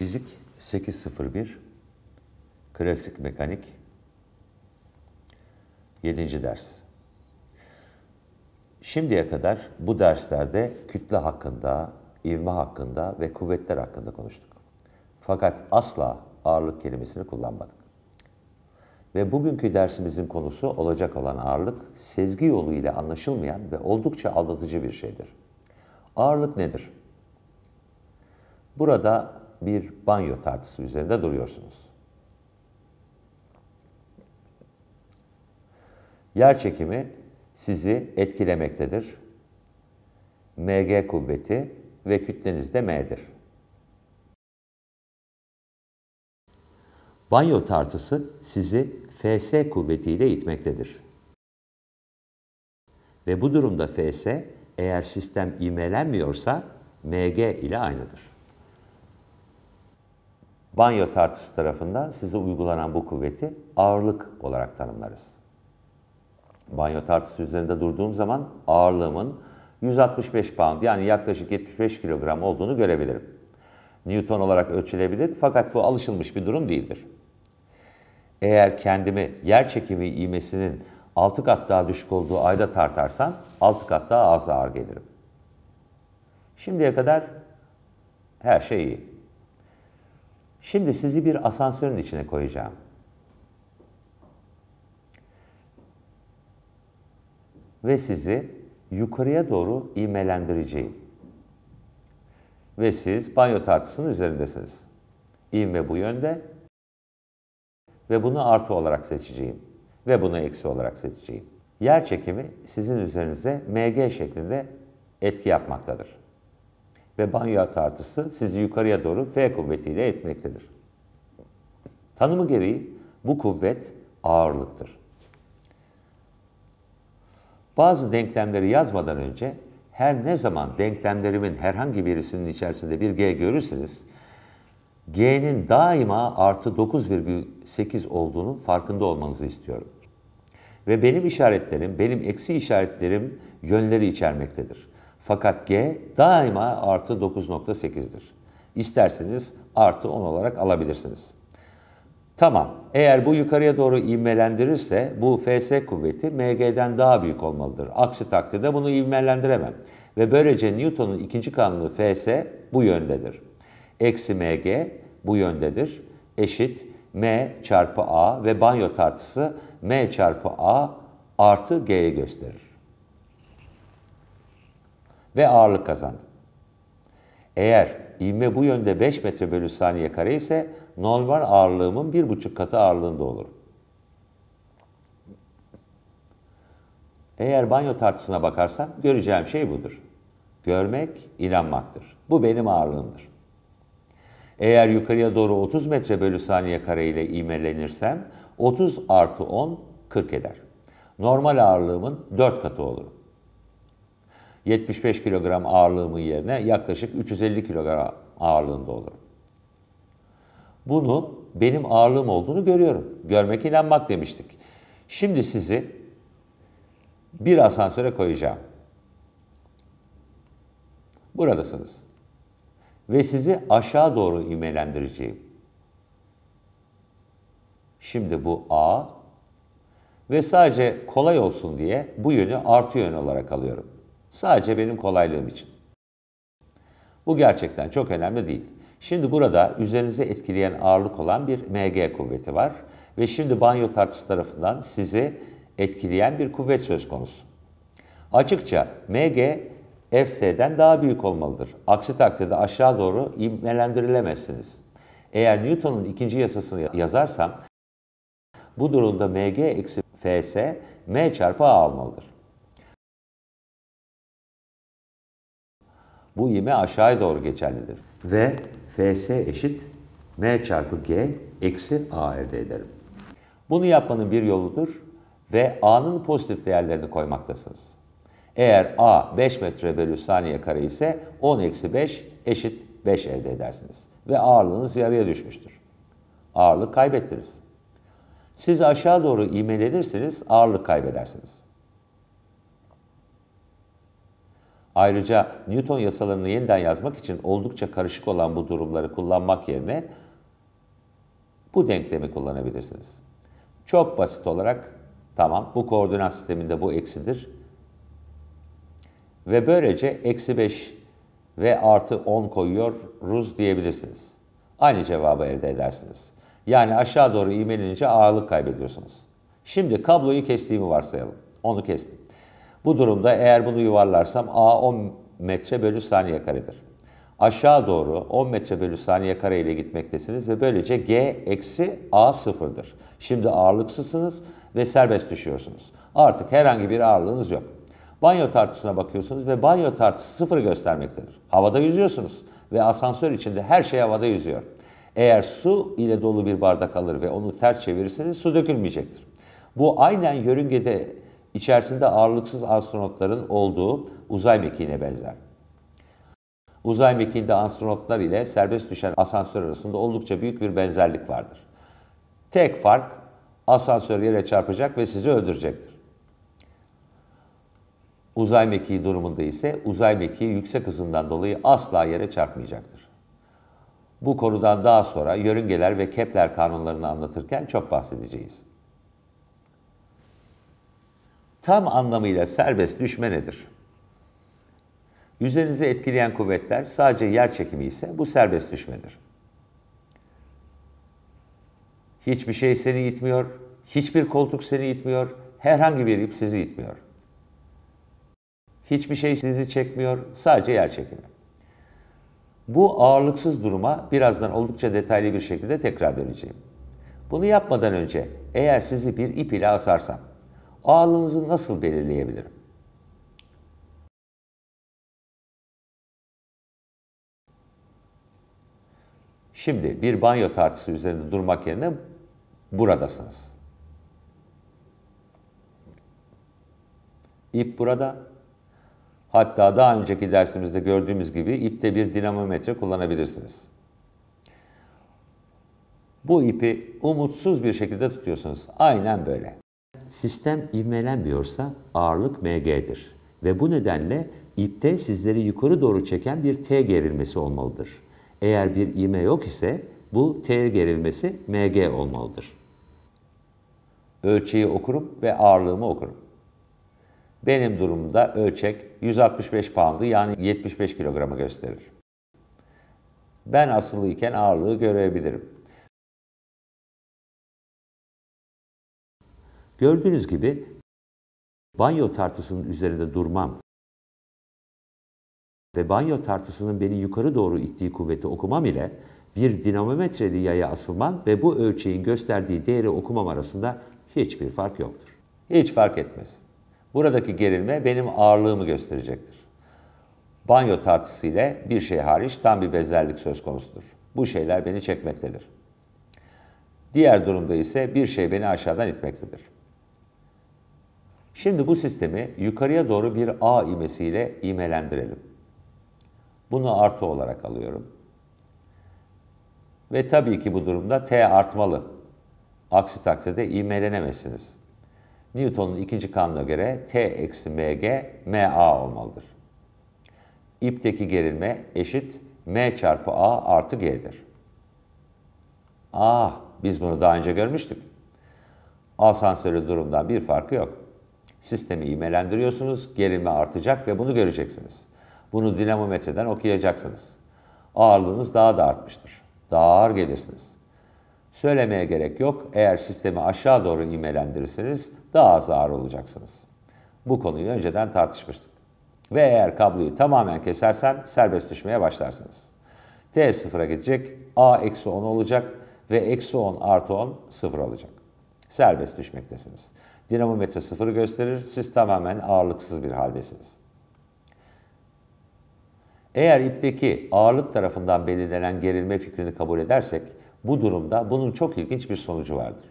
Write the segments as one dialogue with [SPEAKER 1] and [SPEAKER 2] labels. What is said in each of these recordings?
[SPEAKER 1] Fizik 801 Klasik Mekanik 7. ders. Şimdiye kadar bu derslerde kütle hakkında, ivme hakkında ve kuvvetler hakkında konuştuk. Fakat asla ağırlık kelimesini kullanmadık. Ve bugünkü dersimizin konusu olacak olan ağırlık, sezgi yolu ile anlaşılmayan ve oldukça aldatıcı bir şeydir. Ağırlık nedir? Burada bir banyo tartısı üzerinde duruyorsunuz. Yer çekimi sizi etkilemektedir. Mg kuvveti ve kütleniz de M'dir. Banyo tartısı sizi Fs kuvvetiyle itmektedir. Ve bu durumda Fs eğer sistem imelenmiyorsa Mg ile aynıdır banyo tartısı tarafından size uygulanan bu kuvveti ağırlık olarak tanımlarız. Banyo tartısı üzerinde durduğum zaman ağırlığımın 165 pound yani yaklaşık 75 kilogram olduğunu görebilirim. Newton olarak ölçülebilir fakat bu alışılmış bir durum değildir. Eğer kendimi yer çekimi iğmesinin 6 kat daha düşük olduğu ayda tartarsam 6 kat daha az ağır gelirim. Şimdiye kadar her şey iyi. Şimdi sizi bir asansörün içine koyacağım. Ve sizi yukarıya doğru imelendireceğim. Ve siz banyo tartısının üzerindesiniz. İğme bu yönde ve bunu artı olarak seçeceğim ve bunu eksi olarak seçeceğim. Yer çekimi sizin üzerinize MG şeklinde etki yapmaktadır ve banyo tartısı sizi yukarıya doğru F kuvvetiyle etmektedir. Tanımı gereği bu kuvvet ağırlıktır. Bazı denklemleri yazmadan önce her ne zaman denklemlerimin herhangi birisinin içerisinde bir g görürseniz g'nin daima artı 9,8 olduğunun farkında olmanızı istiyorum. Ve benim işaretlerim, benim eksi işaretlerim yönleri içermektedir. Fakat G daima artı 9.8'dir. İsterseniz artı 10 olarak alabilirsiniz. Tamam, eğer bu yukarıya doğru ivmelendirirse bu Fs kuvveti Mg'den daha büyük olmalıdır. Aksi takdirde bunu ivmelendiremem. Ve böylece Newton'un ikinci kanunu Fs bu yöndedir. Eksi Mg bu yöndedir. Eşit M çarpı A ve banyo tartısı M çarpı A artı G'ye gösterir ve ağırlık kazandı. Eğer ivme bu yönde 5 metre bölü saniye kare ise normal ağırlığımın 1,5 katı ağırlığında olurum. Eğer banyo tartısına bakarsam göreceğim şey budur. Görmek, inanmaktır. Bu benim ağırlığımdır. Eğer yukarıya doğru 30 metre bölü saniye kare ile iğmelenirsem 30 artı 10 40 eder. Normal ağırlığımın 4 katı olurum. 75 kilogram ağırlığımın yerine yaklaşık 350 kilogram ağırlığında olurum. Bunu benim ağırlığım olduğunu görüyorum. Görmek inanmak demiştik. Şimdi sizi bir asansöre koyacağım. Buradasınız. Ve sizi aşağı doğru imelendireceğim. Şimdi bu A ve sadece kolay olsun diye bu yönü artı yön olarak alıyorum. Sadece benim kolaylığım için. Bu gerçekten çok önemli değil. Şimdi burada üzerinize etkileyen ağırlık olan bir MG kuvveti var ve şimdi banyo tartısı tarafından sizi etkileyen bir kuvvet söz konusu. Açıkça MG FS'den daha büyük olmalıdır. Aksi takdirde aşağı doğru ivmelendirilemezsiniz. Eğer Newton'un ikinci yasasını yazarsam bu durumda MG eksi FS M çarpı A olmalıdır. Bu ivme aşağıya doğru geçerlidir. Ve Fs eşit m çarpı g eksi a elde ederim. Bunu yapmanın bir yoludur ve a'nın pozitif değerlerini koymaktasınız. Eğer a 5 metre bölü saniye kare ise 10 eksi 5 eşit 5 elde edersiniz. Ve ağırlığınız yarıya düşmüştür. Ağırlık kaybettiniz. Siz aşağı doğru iğmelenirsiniz, ağırlık kaybedersiniz. Ayrıca Newton yasalarını yeniden yazmak için oldukça karışık olan bu durumları kullanmak yerine bu denklemi kullanabilirsiniz. Çok basit olarak tamam bu koordinat sisteminde bu eksidir. Ve böylece eksi 5 ve artı 10 koyuyor ruz diyebilirsiniz. Aynı cevabı elde edersiniz. Yani aşağı doğru ivmelenince ağırlık kaybediyorsunuz. Şimdi kabloyu kestiğimi varsayalım. Onu kestim. Bu durumda eğer bunu yuvarlarsam A 10 metre bölü saniye karedir. Aşağı doğru 10 metre bölü saniye kare ile gitmektesiniz ve böylece G eksi A sıfırdır. Şimdi ağırlıksızsınız ve serbest düşüyorsunuz. Artık herhangi bir ağırlığınız yok. Banyo tartısına bakıyorsunuz ve banyo tartısı sıfır göstermektedir. Havada yüzüyorsunuz ve asansör içinde her şey havada yüzüyor. Eğer su ile dolu bir bardak alır ve onu ters çevirirseniz su dökülmeyecektir. Bu aynen yörüngede İçerisinde ağırlıksız astronotların olduğu uzay mekiğine benzer. Uzay mekiğinde astronotlar ile serbest düşen asansör arasında oldukça büyük bir benzerlik vardır. Tek fark asansör yere çarpacak ve sizi öldürecektir. Uzay mekiği durumunda ise uzay mekiği yüksek hızından dolayı asla yere çarpmayacaktır. Bu konudan daha sonra yörüngeler ve Kepler kanunlarını anlatırken çok bahsedeceğiz tam anlamıyla serbest düşme nedir? Üzerinizi etkileyen kuvvetler sadece yer çekimi ise bu serbest düşmedir. Hiçbir şey seni itmiyor, hiçbir koltuk seni itmiyor, herhangi bir ip sizi itmiyor. Hiçbir şey sizi çekmiyor, sadece yer çekimi. Bu ağırlıksız duruma birazdan oldukça detaylı bir şekilde tekrar döneceğim. Bunu yapmadan önce eğer sizi bir ip ile asarsam, ağırlığınızı nasıl belirleyebilirim? Şimdi bir banyo tartısı üzerinde durmak yerine buradasınız. İp burada. Hatta daha önceki dersimizde gördüğümüz gibi ipte bir dinamometre kullanabilirsiniz. Bu ipi umutsuz bir şekilde tutuyorsunuz. Aynen böyle. Sistem ivmelenmiyorsa ağırlık mg'dir ve bu nedenle ipte sizleri yukarı doğru çeken bir T gerilmesi olmalıdır. Eğer bir ivme yok ise bu T gerilmesi mg olmalıdır. Ölçeği okurum ve ağırlığımı okurum. Benim durumumda ölçek 165 poundu yani 75 kilogramı gösterir. Ben asılıyken ağırlığı görebilirim. Gördüğünüz gibi banyo tartısının üzerinde durmam ve banyo tartısının beni yukarı doğru ittiği kuvveti okumam ile bir dinamometreli yaya asılmam ve bu ölçeğin gösterdiği değeri okumam arasında hiçbir fark yoktur. Hiç fark etmez. Buradaki gerilme benim ağırlığımı gösterecektir. Banyo tartısı ile bir şey hariç tam bir benzerlik söz konusudur. Bu şeyler beni çekmektedir. Diğer durumda ise bir şey beni aşağıdan itmektedir. Şimdi bu sistemi yukarıya doğru bir A imesiyle imelendirelim. Bunu artı olarak alıyorum. Ve tabii ki bu durumda T artmalı. Aksi takdirde imelenemezsiniz. Newton'un ikinci kanuna göre T eksi mg ma olmalıdır. İpteki gerilme eşit m çarpı a artı g'dir. Ah, biz bunu daha önce görmüştük. Asansörlü durumdan bir farkı yok. Sistemi imelendiriyorsunuz, gerilme artacak ve bunu göreceksiniz. Bunu dinamometreden okuyacaksınız. Ağırlığınız daha da artmıştır. Daha ağır gelirsiniz. Söylemeye gerek yok. Eğer sistemi aşağı doğru imelendirirseniz daha az ağır olacaksınız. Bu konuyu önceden tartışmıştık. Ve eğer kabloyu tamamen kesersem serbest düşmeye başlarsınız. T sıfıra gidecek, A eksi 10 olacak ve eksi 10 artı 10 sıfır olacak. Serbest düşmektesiniz dinamometre sıfırı gösterir. Siz tamamen ağırlıksız bir haldesiniz. Eğer ipteki ağırlık tarafından belirlenen gerilme fikrini kabul edersek, bu durumda bunun çok ilginç bir sonucu vardır.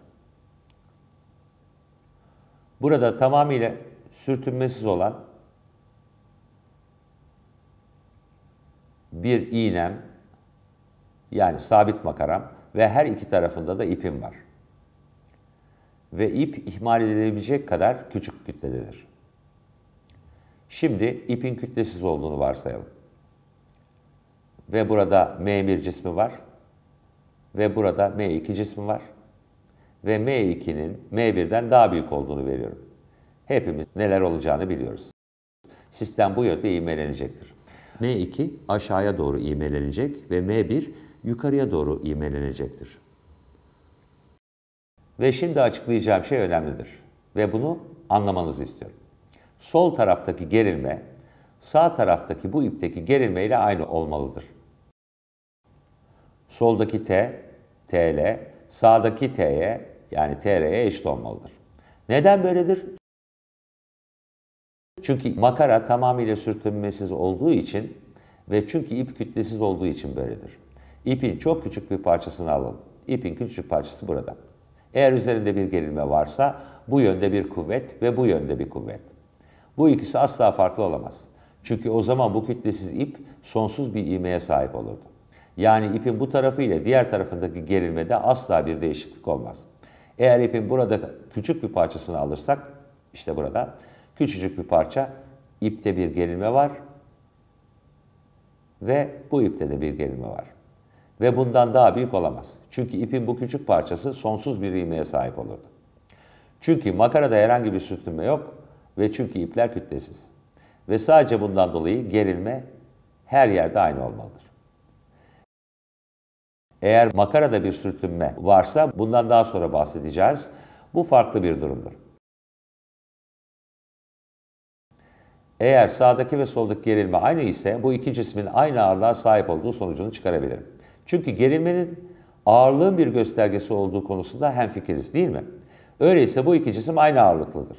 [SPEAKER 1] Burada tamamıyla sürtünmesiz olan bir iğnem yani sabit makaram ve her iki tarafında da ipim var ve ip ihmal edilebilecek kadar küçük kütlededir. Şimdi ipin kütlesiz olduğunu varsayalım. Ve burada M1 cismi var. Ve burada M2 cismi var. Ve M2'nin M1'den daha büyük olduğunu veriyorum. Hepimiz neler olacağını biliyoruz. Sistem bu yönde ivmelenecektir. M2 aşağıya doğru ivmelenecek ve M1 yukarıya doğru ivmelenecektir. Ve şimdi açıklayacağım şey önemlidir. Ve bunu anlamanızı istiyorum. Sol taraftaki gerilme, sağ taraftaki bu ipteki gerilme ile aynı olmalıdır. Soldaki T, TL, sağdaki T'ye yani TR'ye eşit olmalıdır. Neden böyledir? Çünkü makara tamamıyla sürtünmesiz olduğu için ve çünkü ip kütlesiz olduğu için böyledir. İpin çok küçük bir parçasını alalım. İpin küçük parçası burada. Eğer üzerinde bir gerilme varsa bu yönde bir kuvvet ve bu yönde bir kuvvet. Bu ikisi asla farklı olamaz. Çünkü o zaman bu kütlesiz ip sonsuz bir iğmeye sahip olurdu. Yani ipin bu tarafı ile diğer tarafındaki gerilmede asla bir değişiklik olmaz. Eğer ipin burada küçük bir parçasını alırsak, işte burada küçücük bir parça, ipte bir gerilme var ve bu ipte de bir gerilme var. Ve bundan daha büyük olamaz. Çünkü ipin bu küçük parçası sonsuz bir ilmeğe sahip olurdu. Çünkü makarada herhangi bir sürtünme yok ve çünkü ipler kütlesiz. Ve sadece bundan dolayı gerilme her yerde aynı olmalıdır. Eğer makarada bir sürtünme varsa bundan daha sonra bahsedeceğiz. Bu farklı bir durumdur. Eğer sağdaki ve soldaki gerilme aynı ise bu iki cismin aynı ağırlığa sahip olduğu sonucunu çıkarabilirim. Çünkü gerilmenin ağırlığın bir göstergesi olduğu konusunda hemfikiriz değil mi? Öyleyse bu iki cisim aynı ağırlıklıdır.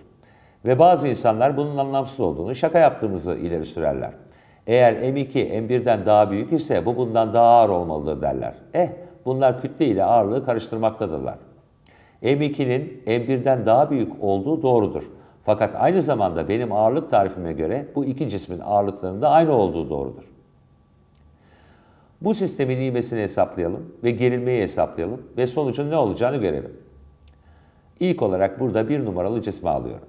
[SPEAKER 1] Ve bazı insanlar bunun anlamsız olduğunu, şaka yaptığımızı ileri sürerler. Eğer M2 M1'den daha büyük ise bu bundan daha ağır olmalıdır derler. Eh bunlar kütle ile ağırlığı karıştırmaktadırlar. M2'nin M1'den daha büyük olduğu doğrudur. Fakat aynı zamanda benim ağırlık tarifime göre bu iki cismin ağırlıklarının da aynı olduğu doğrudur. Bu sistemin ivmesini hesaplayalım ve gerilmeyi hesaplayalım ve sonucun ne olacağını görelim. İlk olarak burada bir numaralı cismi alıyorum.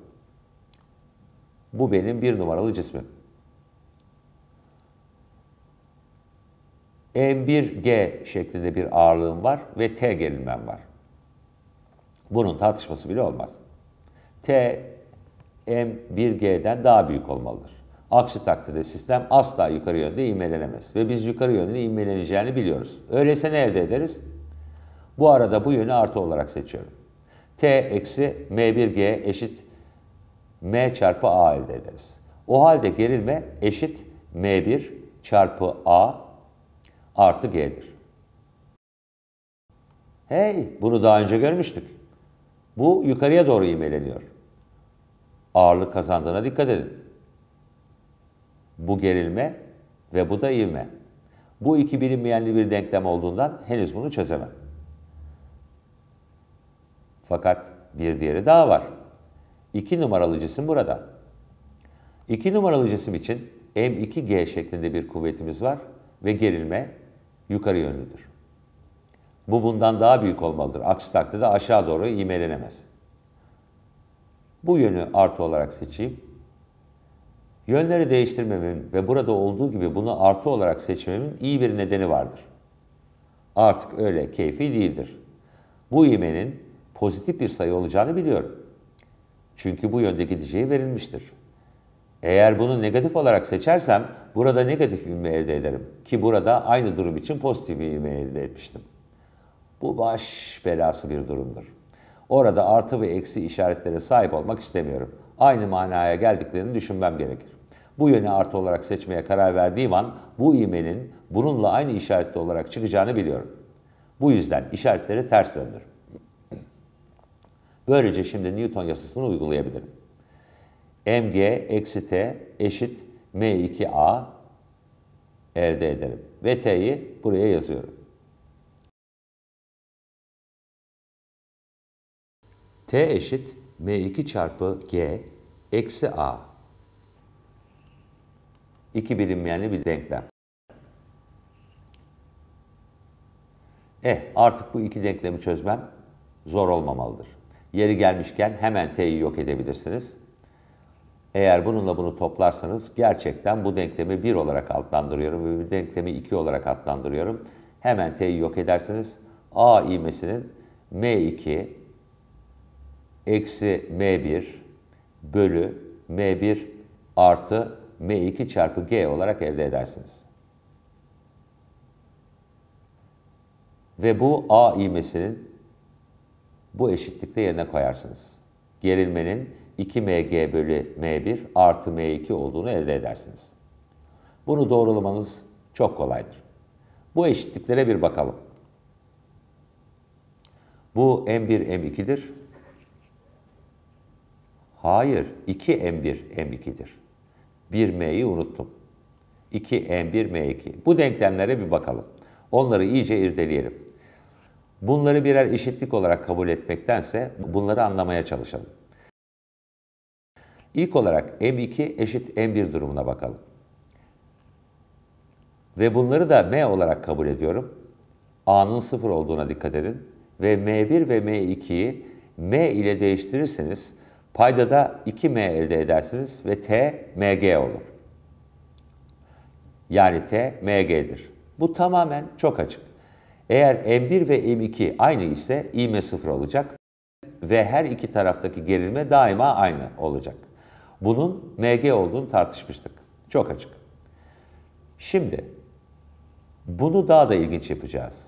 [SPEAKER 1] Bu benim bir numaralı cismim. M1G şeklinde bir ağırlığım var ve T gerilmem var. Bunun tartışması bile olmaz. T M1G'den daha büyük olmalıdır. Aksi takdirde sistem asla yukarı yönde ivmelenemez ve biz yukarı yönde ivmeleneceğini biliyoruz. Öyleyse ne elde ederiz? Bu arada bu yönü artı olarak seçiyorum. T eksi M1G eşit M çarpı A elde ederiz. O halde gerilme eşit M1 çarpı A artı G'dir. Hey, bunu daha önce görmüştük. Bu yukarıya doğru imeleniyor. Ağırlık kazandığına dikkat edin. Bu gerilme ve bu da ivme. Bu iki bilinmeyenli bir denklem olduğundan henüz bunu çözemem. Fakat bir diğeri daha var. İki numaralı cisim burada. İki numaralı cisim için M2G şeklinde bir kuvvetimiz var ve gerilme yukarı yönlüdür. Bu bundan daha büyük olmalıdır. Aksi takdirde aşağı doğru imelenemez. Bu yönü artı olarak seçeyim. Yönleri değiştirmemin ve burada olduğu gibi bunu artı olarak seçmemin iyi bir nedeni vardır. Artık öyle keyfi değildir. Bu imenin pozitif bir sayı olacağını biliyorum. Çünkü bu yönde gideceği verilmiştir. Eğer bunu negatif olarak seçersem burada negatif ivme elde ederim. Ki burada aynı durum için pozitif ivme elde etmiştim. Bu baş belası bir durumdur. Orada artı ve eksi işaretlere sahip olmak istemiyorum. Aynı manaya geldiklerini düşünmem gerekir bu yönü artı olarak seçmeye karar verdiğim an bu imenin bununla aynı işaretli olarak çıkacağını biliyorum. Bu yüzden işaretleri ters döndür. Böylece şimdi Newton yasasını uygulayabilirim. mg eksi t eşit m2a elde ederim. Ve t'yi buraya yazıyorum. t eşit m2 çarpı g eksi a İki bilinmeyenli bir denklem. Eh artık bu iki denklemi çözmem zor olmamalıdır. Yeri gelmişken hemen t'yi yok edebilirsiniz. Eğer bununla bunu toplarsanız gerçekten bu denklemi 1 olarak adlandırıyorum ve bir denklemi 2 olarak adlandırıyorum. Hemen t'yi yok edersiniz. A ivmesinin m2 eksi m1 bölü m1 artı M2 çarpı G olarak elde edersiniz. Ve bu A ivmesinin bu eşitlikle yerine koyarsınız. Gerilmenin 2mg bölü m1 artı m2 olduğunu elde edersiniz. Bunu doğrulamanız çok kolaydır. Bu eşitliklere bir bakalım. Bu m1 m2'dir. Hayır, 2m1 m2'dir. 1M'yi unuttum. 2M1, M2. Bu denklemlere bir bakalım. Onları iyice irdeleyelim. Bunları birer eşitlik olarak kabul etmektense bunları anlamaya çalışalım. İlk olarak M2 eşit M1 durumuna bakalım. Ve bunları da M olarak kabul ediyorum. A'nın sıfır olduğuna dikkat edin. Ve M1 ve M2'yi M ile değiştirirseniz Paydada 2M elde edersiniz ve T MG olur. Yani T MG'dir. Bu tamamen çok açık. Eğer M1 ve M2 aynı ise iğme sıfır olacak ve her iki taraftaki gerilme daima aynı olacak. Bunun MG olduğunu tartışmıştık. Çok açık. Şimdi bunu daha da ilginç yapacağız.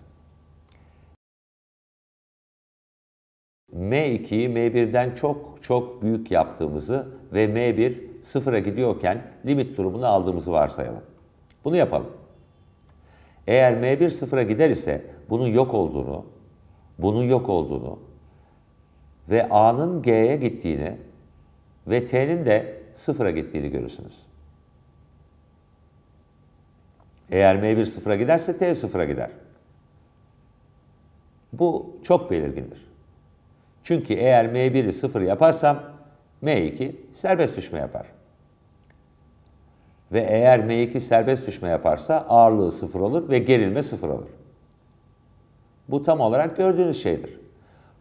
[SPEAKER 1] M2'yi M1'den çok çok büyük yaptığımızı ve M1 sıfıra gidiyorken limit durumunu aldığımızı varsayalım. Bunu yapalım. Eğer M1 sıfıra gider ise bunun yok olduğunu, bunun yok olduğunu ve A'nın G'ye gittiğini ve T'nin de sıfıra gittiğini görürsünüz. Eğer M1 sıfıra giderse T sıfıra gider. Bu çok belirgindir. Çünkü eğer M1'i 0 yaparsam M2 serbest düşme yapar. Ve eğer M2 serbest düşme yaparsa ağırlığı 0 olur ve gerilme 0 olur. Bu tam olarak gördüğünüz şeydir.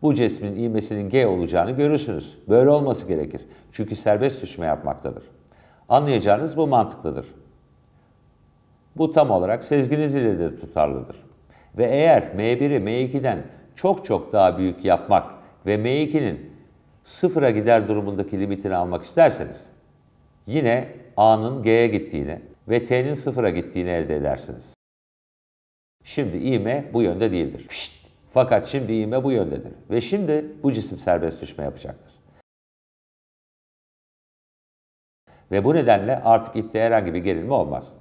[SPEAKER 1] Bu cismin ivmesinin G olacağını görürsünüz. Böyle olması gerekir. Çünkü serbest düşme yapmaktadır. Anlayacağınız bu mantıklıdır. Bu tam olarak sezginiz ile de tutarlıdır. Ve eğer M1'i M2'den çok çok daha büyük yapmak ve M2'nin sıfıra gider durumundaki limitini almak isterseniz yine A'nın G'ye gittiğini ve T'nin sıfıra gittiğini elde edersiniz. Şimdi iğme bu yönde değildir. Fişt. Fakat şimdi iğme bu yöndedir ve şimdi bu cisim serbest düşme yapacaktır. Ve bu nedenle artık ipte herhangi bir gerilme olmaz.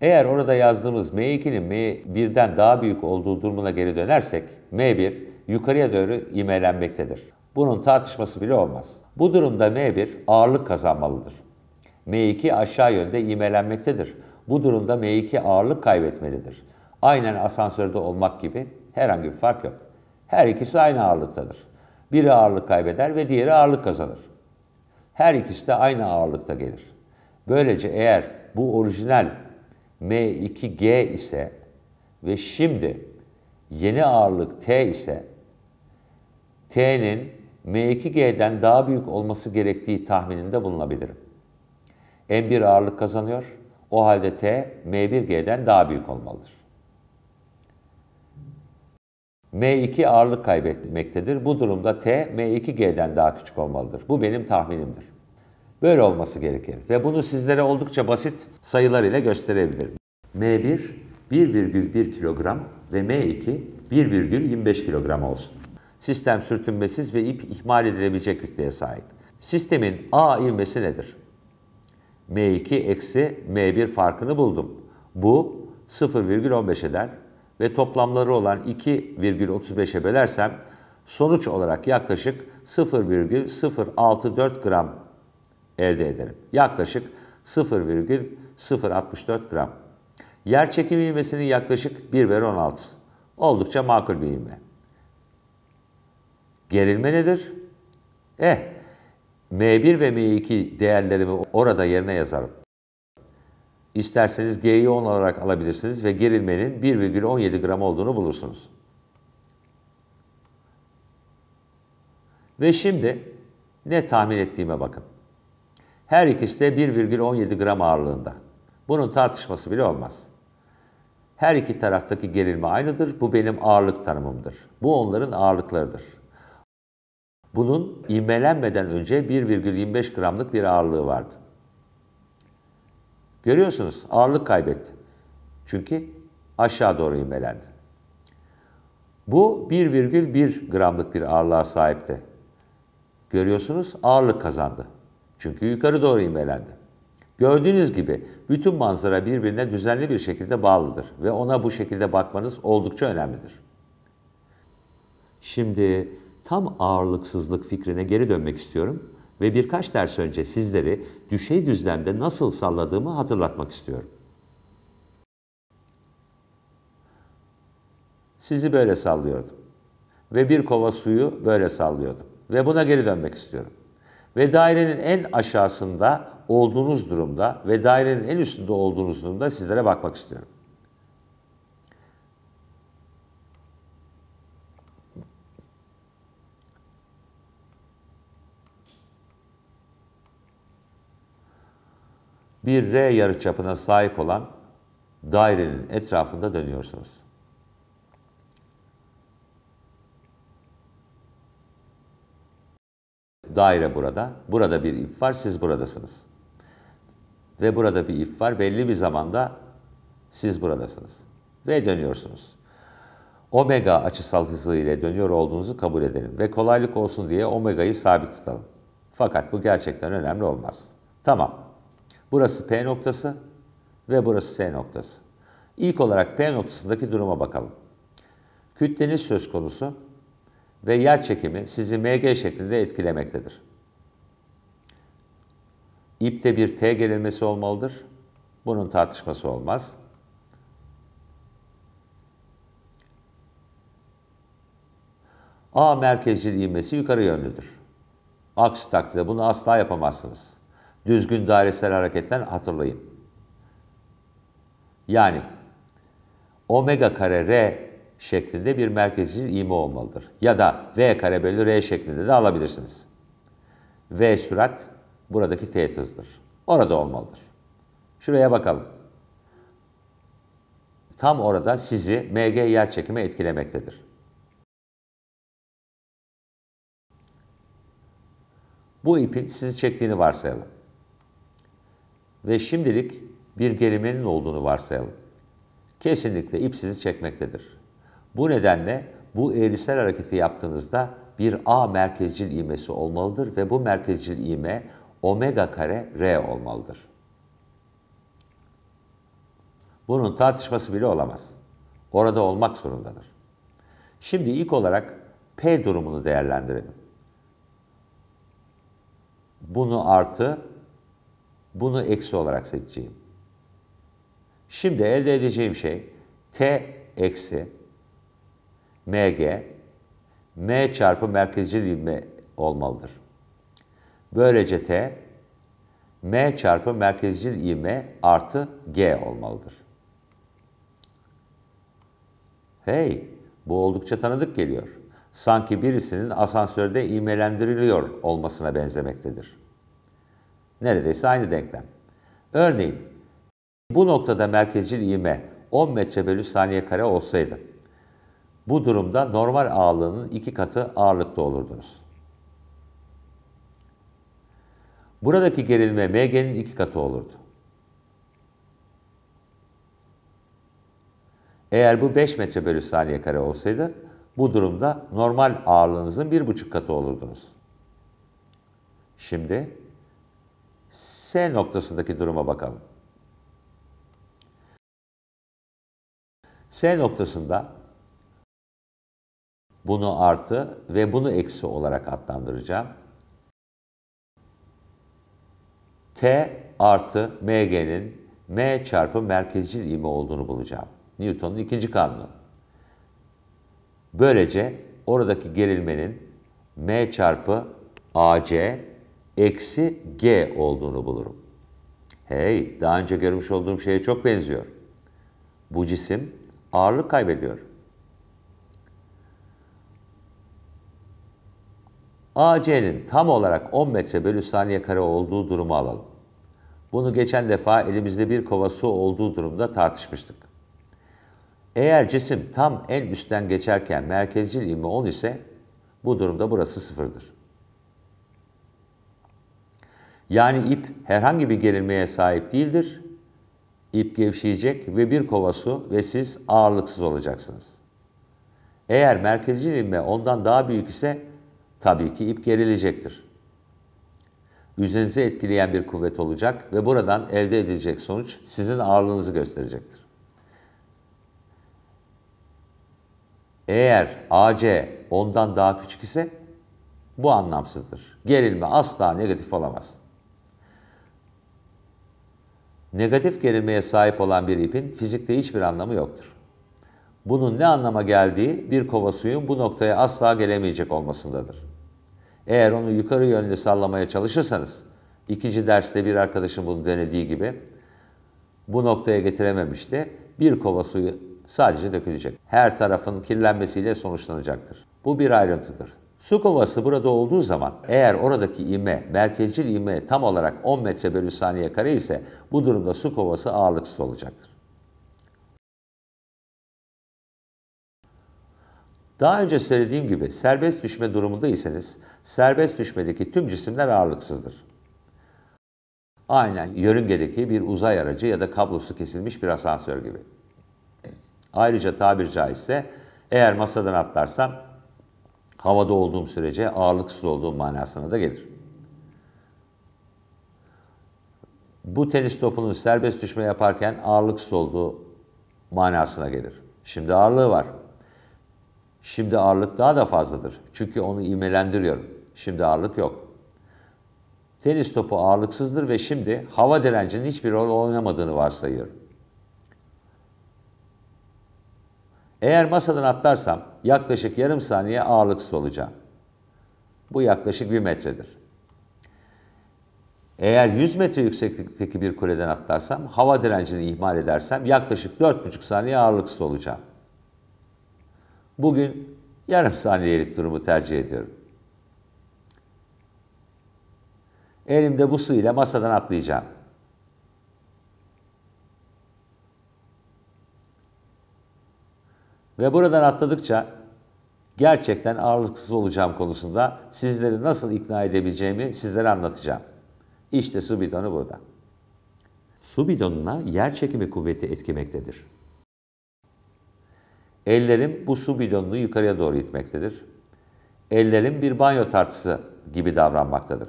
[SPEAKER 1] Eğer orada yazdığımız M2'nin M1'den daha büyük olduğu durumuna geri dönersek M1 yukarıya doğru imelenmektedir. Bunun tartışması bile olmaz. Bu durumda M1 ağırlık kazanmalıdır. M2 aşağı yönde imelenmektedir. Bu durumda M2 ağırlık kaybetmelidir. Aynen asansörde olmak gibi herhangi bir fark yok. Her ikisi aynı ağırlıktadır. Biri ağırlık kaybeder ve diğeri ağırlık kazanır. Her ikisi de aynı ağırlıkta gelir. Böylece eğer bu orijinal M2G ise ve şimdi yeni ağırlık T ise T'nin M2G'den daha büyük olması gerektiği tahmininde bulunabilirim. M1 ağırlık kazanıyor. O halde T M1G'den daha büyük olmalıdır. M2 ağırlık kaybetmektedir. Bu durumda T M2G'den daha küçük olmalıdır. Bu benim tahminimdir. Böyle olması gerekir ve bunu sizlere oldukça basit sayılar ile gösterebilirim. M1 1,1 kilogram ve M2 1,25 kilogram olsun. Sistem sürtünmesiz ve ip ihmal edilebilecek kütleye sahip. Sistemin A ivmesi nedir? M2 eksi M1 farkını buldum. Bu 0,15 eder ve toplamları olan 2,35'e bölersem sonuç olarak yaklaşık 0,064 gram elde ederim. Yaklaşık 0,064 gram. Yer çekimi ivmesinin yaklaşık 1 bölü 16. Oldukça makul bir ivme. Gerilme nedir? Eh, M1 ve M2 değerlerimi orada yerine yazarım. İsterseniz G'yi 10 olarak alabilirsiniz ve gerilmenin 1,17 gram olduğunu bulursunuz. Ve şimdi ne tahmin ettiğime bakın. Her ikisi de 1,17 gram ağırlığında. Bunun tartışması bile olmaz. Her iki taraftaki gerilme aynıdır. Bu benim ağırlık tanımımdır. Bu onların ağırlıklarıdır. Bunun imelenmeden önce 1,25 gramlık bir ağırlığı vardı. Görüyorsunuz ağırlık kaybetti. Çünkü aşağı doğru imelendi. Bu 1,1 gramlık bir ağırlığa sahipti. Görüyorsunuz ağırlık kazandı. Çünkü yukarı doğru imelendi. Gördüğünüz gibi bütün manzara birbirine düzenli bir şekilde bağlıdır ve ona bu şekilde bakmanız oldukça önemlidir. Şimdi tam ağırlıksızlık fikrine geri dönmek istiyorum ve birkaç ders önce sizleri düşey düzlemde nasıl salladığımı hatırlatmak istiyorum. Sizi böyle sallıyordum ve bir kova suyu böyle sallıyordum ve buna geri dönmek istiyorum ve dairenin en aşağısında olduğunuz durumda ve dairenin en üstünde olduğunuz durumda sizlere bakmak istiyorum. Bir R yarıçapına sahip olan dairenin etrafında dönüyorsunuz. Daire burada. Burada bir if var, siz buradasınız. Ve burada bir if var. Belli bir zamanda siz buradasınız. Ve dönüyorsunuz. Omega açısal hızı ile dönüyor olduğunuzu kabul edelim. Ve kolaylık olsun diye omega'yı sabit tutalım. Fakat bu gerçekten önemli olmaz. Tamam. Burası P noktası ve burası S noktası. İlk olarak P noktasındaki duruma bakalım. Kütleniz söz konusu ve yer çekimi sizi MG şeklinde etkilemektedir. İpte bir T gerilmesi olmalıdır. Bunun tartışması olmaz. A merkezcil ivmesi yukarı yönlüdür. Aksi takdirde bunu asla yapamazsınız. Düzgün dairesel hareketten hatırlayın. Yani omega kare r şeklinde bir merkezci iğme olmalıdır. Ya da V kare bölü R şeklinde de alabilirsiniz. V sürat buradaki teğet hızdır. Orada olmalıdır. Şuraya bakalım. Tam orada sizi MG yer çekimi etkilemektedir. Bu ipin sizi çektiğini varsayalım. Ve şimdilik bir gerilmenin olduğunu varsayalım. Kesinlikle ip sizi çekmektedir. Bu nedenle bu eğrisel hareketi yaptığınızda bir A merkezcil iğmesi olmalıdır ve bu merkezcil iğme omega kare R olmalıdır. Bunun tartışması bile olamaz. Orada olmak zorundadır. Şimdi ilk olarak P durumunu değerlendirelim. Bunu artı, bunu eksi olarak seçeceğim. Şimdi elde edeceğim şey T eksi mg, m çarpı merkezci ivme olmalıdır. Böylece t, m çarpı merkezci ivme artı g olmalıdır. Hey, bu oldukça tanıdık geliyor. Sanki birisinin asansörde imelendiriliyor olmasına benzemektedir. Neredeyse aynı denklem. Örneğin, bu noktada merkezcil ivme 10 metre bölü saniye kare olsaydı, bu durumda normal ağırlığının iki katı ağırlıkta olurdunuz. Buradaki gerilme Mg'nin iki katı olurdu. Eğer bu 5 metre bölü saniye kare olsaydı bu durumda normal ağırlığınızın bir buçuk katı olurdunuz. Şimdi S noktasındaki duruma bakalım. S noktasında bunu artı ve bunu eksi olarak adlandıracağım. T artı mg'nin m çarpı merkezcil ivme olduğunu bulacağım. Newton'un ikinci kanunu. Böylece oradaki gerilmenin m çarpı ac eksi g olduğunu bulurum. Hey, daha önce görmüş olduğum şeye çok benziyor. Bu cisim ağırlık kaybediyor. AC'nin tam olarak 10 metre bölü saniye kare olduğu durumu alalım. Bunu geçen defa elimizde bir kova su olduğu durumda tartışmıştık. Eğer cisim tam en üstten geçerken merkezcil ivme 10 ise bu durumda burası sıfırdır. Yani ip herhangi bir gerilmeye sahip değildir. İp gevşeyecek ve bir kova su ve siz ağırlıksız olacaksınız. Eğer merkezcil ilme ondan daha büyük ise tabii ki ip gerilecektir. Yüzünüzü etkileyen bir kuvvet olacak ve buradan elde edilecek sonuç sizin ağırlığınızı gösterecektir. Eğer AC ondan daha küçük ise bu anlamsızdır. Gerilme asla negatif olamaz. Negatif gerilmeye sahip olan bir ipin fizikte hiçbir anlamı yoktur. Bunun ne anlama geldiği bir kova suyun bu noktaya asla gelemeyecek olmasındadır. Eğer onu yukarı yönlü sallamaya çalışırsanız, ikinci derste bir arkadaşım bunu denediği gibi bu noktaya getirememişti. Bir kova suyu sadece dökülecek. Her tarafın kirlenmesiyle sonuçlanacaktır. Bu bir ayrıntıdır. Su kovası burada olduğu zaman eğer oradaki ime, merkezcil ime tam olarak 10 metre bölü saniye kare ise bu durumda su kovası ağırlıksız olacaktır. Daha önce söylediğim gibi serbest düşme durumundaysanız, serbest düşmedeki tüm cisimler ağırlıksızdır. Aynen yörüngedeki bir uzay aracı ya da kablosu kesilmiş bir asansör gibi. Ayrıca tabir caizse eğer masadan atlarsam havada olduğum sürece ağırlıksız olduğum manasına da gelir. Bu tenis topunun serbest düşme yaparken ağırlıksız olduğu manasına gelir. Şimdi ağırlığı var. Şimdi ağırlık daha da fazladır. Çünkü onu imelendiriyorum. Şimdi ağırlık yok. Tenis topu ağırlıksızdır ve şimdi hava direncinin hiçbir rol oynamadığını varsayıyorum. Eğer masadan atlarsam yaklaşık yarım saniye ağırlıksız olacağım. Bu yaklaşık bir metredir. Eğer 100 metre yükseklikteki bir kuleden atlarsam, hava direncini ihmal edersem yaklaşık 4,5 saniye ağırlıksız olacağım. Bugün yarım saniyelik durumu tercih ediyorum. Elimde bu su ile masadan atlayacağım. Ve buradan atladıkça gerçekten ağırlıksız olacağım konusunda sizleri nasıl ikna edebileceğimi sizlere anlatacağım. İşte su bidonu burada. Su bidonuna yer çekimi kuvveti etkimektedir. Ellerim bu su bidonunu yukarıya doğru itmektedir. Ellerim bir banyo tartısı gibi davranmaktadır.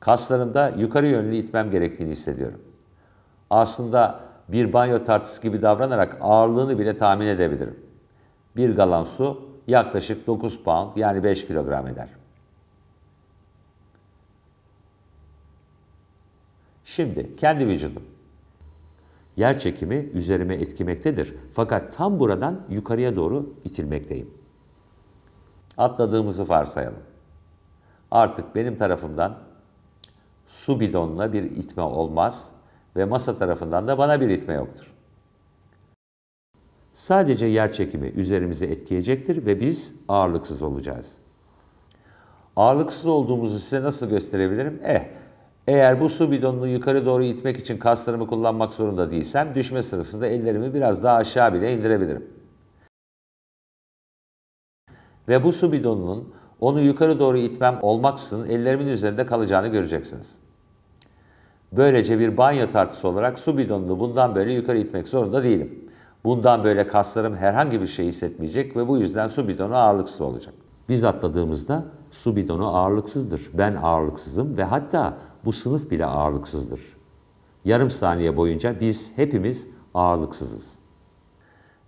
[SPEAKER 1] Kaslarımda yukarı yönlü itmem gerektiğini hissediyorum. Aslında bir banyo tartısı gibi davranarak ağırlığını bile tahmin edebilirim. Bir galan su yaklaşık 9 pound yani 5 kilogram eder. Şimdi kendi vücudum. Yer çekimi üzerime etkimektedir. Fakat tam buradan yukarıya doğru itilmekteyim. Atladığımızı varsayalım. Artık benim tarafımdan su bidonuna bir itme olmaz ve masa tarafından da bana bir itme yoktur. Sadece yer çekimi üzerimize etkileyecektir ve biz ağırlıksız olacağız. Ağırlıksız olduğumuzu size nasıl gösterebilirim? Eh, eğer bu su bidonunu yukarı doğru itmek için kaslarımı kullanmak zorunda değilsem düşme sırasında ellerimi biraz daha aşağı bile indirebilirim. Ve bu su bidonunun onu yukarı doğru itmem olmaksızın ellerimin üzerinde kalacağını göreceksiniz. Böylece bir banyo tartısı olarak su bidonunu bundan böyle yukarı itmek zorunda değilim. Bundan böyle kaslarım herhangi bir şey hissetmeyecek ve bu yüzden su bidonu ağırlıksız olacak. Biz atladığımızda su bidonu ağırlıksızdır. Ben ağırlıksızım ve hatta bu sınıf bile ağırlıksızdır. Yarım saniye boyunca biz hepimiz ağırlıksızız.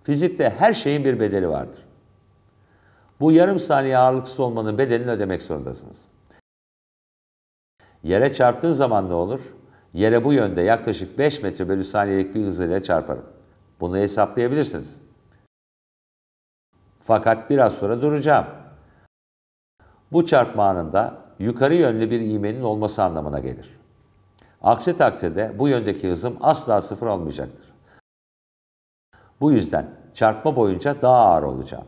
[SPEAKER 1] Fizikte her şeyin bir bedeli vardır. Bu yarım saniye ağırlıksız olmanın bedelini ödemek zorundasınız. Yere çarptığın zaman ne olur? Yere bu yönde yaklaşık 5 metre bölü saniyelik bir hızıyla çarparım. Bunu hesaplayabilirsiniz. Fakat biraz sonra duracağım. Bu çarpma anında yukarı yönlü bir imenin olması anlamına gelir. Aksi takdirde bu yöndeki hızım asla sıfır olmayacaktır. Bu yüzden çarpma boyunca daha ağır olacağım.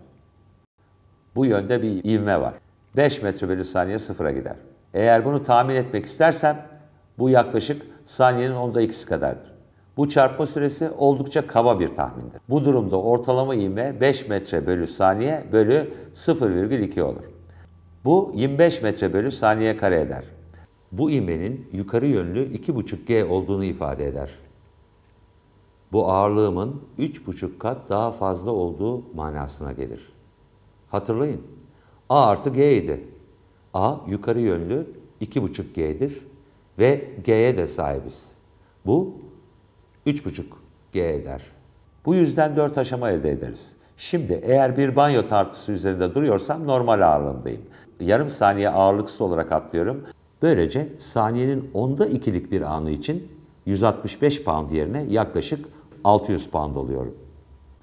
[SPEAKER 1] Bu yönde bir ivme var. 5 metre bölü saniye sıfıra gider. Eğer bunu tahmin etmek istersem bu yaklaşık saniyenin onda ikisi kadardır. Bu çarpma süresi oldukça kaba bir tahmindir. Bu durumda ortalama ivme 5 metre bölü saniye bölü 0,2 olur. Bu 25 metre bölü saniye kare eder. Bu imenin yukarı yönlü 2,5G olduğunu ifade eder. Bu ağırlığımın 3,5 kat daha fazla olduğu manasına gelir. Hatırlayın, A artı G idi. A yukarı yönlü 2,5G'dir ve G'ye de sahibiz. Bu 3,5G eder. Bu yüzden 4 aşama elde ederiz. Şimdi eğer bir banyo tartısı üzerinde duruyorsam normal ağırlığımdayım yarım saniye ağırlıksız olarak atlıyorum. Böylece saniyenin onda ikilik bir anı için 165 pound yerine yaklaşık 600 pound oluyorum.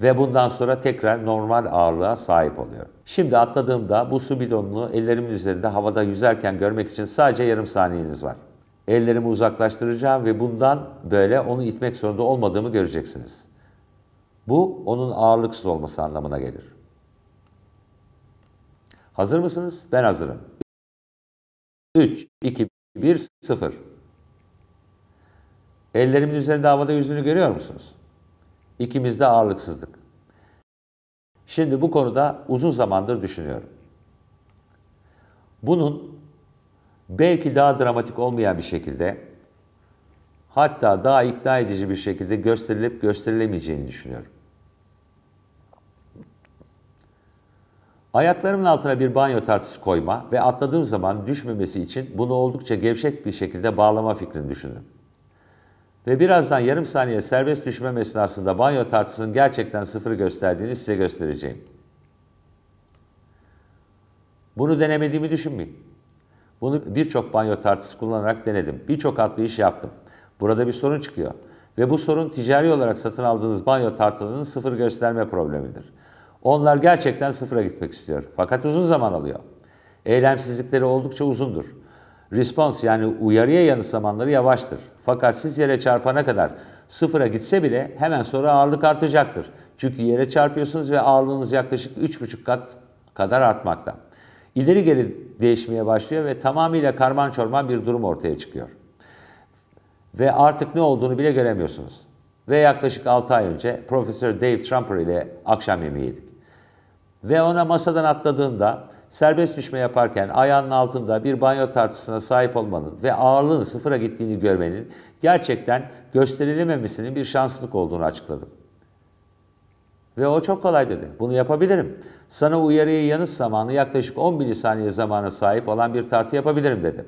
[SPEAKER 1] Ve bundan sonra tekrar normal ağırlığa sahip oluyorum. Şimdi atladığımda bu su bidonunu ellerimin üzerinde havada yüzerken görmek için sadece yarım saniyeniz var. Ellerimi uzaklaştıracağım ve bundan böyle onu itmek zorunda olmadığımı göreceksiniz. Bu onun ağırlıksız olması anlamına gelir. Hazır mısınız? Ben hazırım. 3, 2, 1, 0. Ellerimin üzerinde havada yüzünü görüyor musunuz? İkimizde ağırlıksızlık. Şimdi bu konuda uzun zamandır düşünüyorum. Bunun belki daha dramatik olmayan bir şekilde hatta daha ikna edici bir şekilde gösterilip gösterilemeyeceğini düşünüyorum. Ayaklarımın altına bir banyo tartısı koyma ve atladığım zaman düşmemesi için bunu oldukça gevşek bir şekilde bağlama fikrini düşündüm. Ve birazdan yarım saniye serbest düşmem esnasında banyo tartısının gerçekten sıfır gösterdiğini size göstereceğim. Bunu denemediğimi düşünmeyin. Bunu birçok banyo tartısı kullanarak denedim. Birçok atlayış yaptım. Burada bir sorun çıkıyor. Ve bu sorun ticari olarak satın aldığınız banyo tartılarının sıfır gösterme problemidir. Onlar gerçekten sıfıra gitmek istiyor. Fakat uzun zaman alıyor. Eylemsizlikleri oldukça uzundur. Response yani uyarıya yanıt zamanları yavaştır. Fakat siz yere çarpana kadar sıfıra gitse bile hemen sonra ağırlık artacaktır. Çünkü yere çarpıyorsunuz ve ağırlığınız yaklaşık 3,5 kat kadar artmakta. İleri geri değişmeye başlıyor ve tamamıyla karman çorman bir durum ortaya çıkıyor. Ve artık ne olduğunu bile göremiyorsunuz. Ve yaklaşık 6 ay önce Profesör Dave Trumper ile akşam yemeği yedik ve ona masadan atladığında serbest düşme yaparken ayağının altında bir banyo tartısına sahip olmanın ve ağırlığın sıfıra gittiğini görmenin gerçekten gösterilememesinin bir şanssızlık olduğunu açıkladım. Ve o çok kolay dedi. Bunu yapabilirim. Sana uyarıya yanıt zamanı yaklaşık 10 milisaniye zamana sahip olan bir tartı yapabilirim dedi.